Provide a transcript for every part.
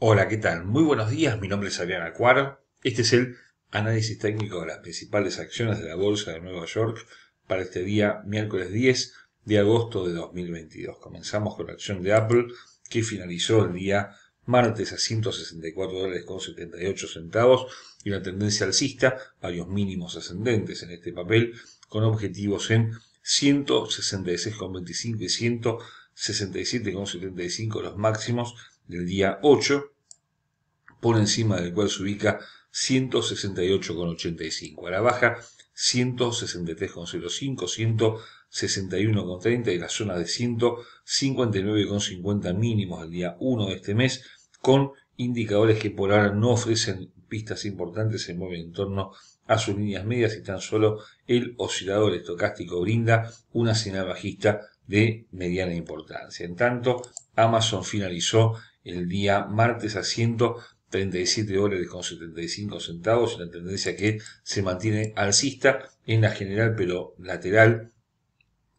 Hola, ¿qué tal? Muy buenos días, mi nombre es Adrián Acuaro. Este es el análisis técnico de las principales acciones de la Bolsa de Nueva York para este día, miércoles 10 de agosto de 2022. Comenzamos con la acción de Apple, que finalizó el día martes a $164,78 dólares con centavos y una tendencia alcista, varios mínimos ascendentes en este papel, con objetivos en 166,25 y 167,75 los máximos del día 8, por encima del cual se ubica 168,85. A la baja, 163,05, 161,30 y la zona de 159,50 mínimos el día 1 de este mes, con indicadores que por ahora no ofrecen pistas importantes, se mueven en torno a sus líneas medias y tan solo el oscilador estocástico brinda una señal bajista de mediana importancia. En tanto, Amazon finalizó el día martes a 137 dólares con 75 centavos, una tendencia que se mantiene alcista en la general pero lateral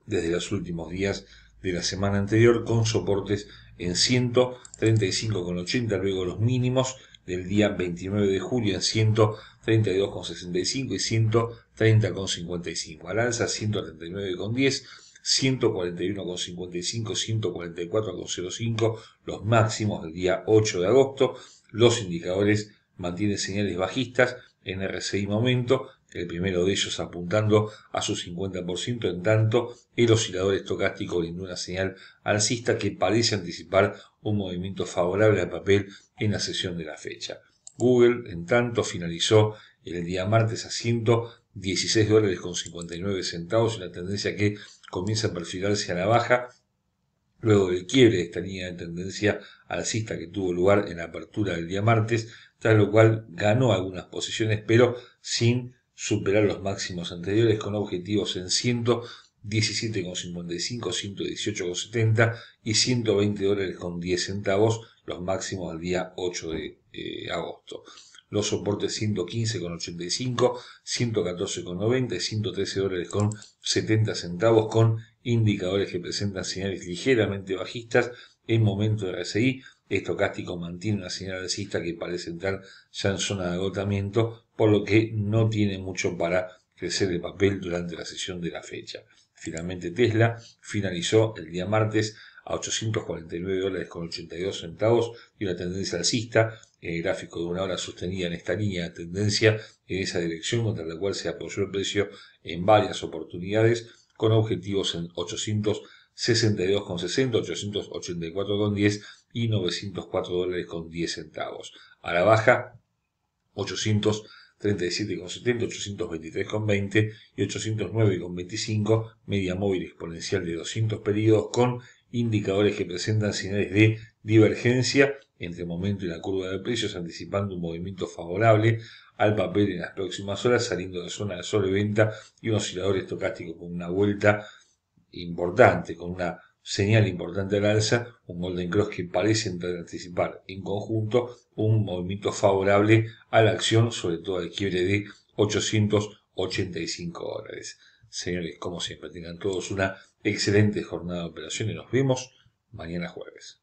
desde los últimos días de la semana anterior con soportes en 135,80 luego los mínimos del día 29 de julio en 132,65 y 130,55 al alza 139,10 141,55, 144,05, los máximos del día 8 de agosto. Los indicadores mantienen señales bajistas en RCI momento, el primero de ellos apuntando a su 50%, en tanto el oscilador estocástico brindó una señal alcista que parece anticipar un movimiento favorable al papel en la sesión de la fecha. Google, en tanto, finalizó el día martes a 16 dólares con 59 centavos, una tendencia que comienza a perfilarse a la baja luego del quiebre de esta línea de tendencia alcista que tuvo lugar en la apertura del día martes, tras lo cual ganó algunas posiciones, pero sin superar los máximos anteriores, con objetivos en ciento 17,55, 118,70 y 120 dólares con 10 centavos, los máximos al día 8 de eh, agosto. Los soportes 115,85, 114,90 y 113 dólares con 70 centavos con indicadores que presentan señales ligeramente bajistas en momento de RSI. Estocástico mantiene una señal alcista que parece entrar ya en zona de agotamiento, por lo que no tiene mucho para crecer de papel durante la sesión de la fecha. Finalmente Tesla finalizó el día martes a 849 dólares con 82 centavos y una tendencia alcista el gráfico de una hora sostenida en esta línea de tendencia en esa dirección contra la cual se apoyó el precio en varias oportunidades con objetivos en 862,60, 884,10 y 904 dólares con 10 centavos. A la baja 800 37,70, 823,20 y 809,25, media móvil exponencial de 200 periodos con indicadores que presentan señales de divergencia entre el momento y la curva de precios, anticipando un movimiento favorable al papel en las próximas horas, saliendo de zona de sobreventa y un oscilador estocástico con una vuelta importante, con una señal importante al alza, un Golden Cross que parece anticipar en conjunto un movimiento favorable a la acción, sobre todo al quiebre de 885 dólares. Señores, como siempre, tengan todos una excelente jornada de operaciones. Nos vemos mañana jueves.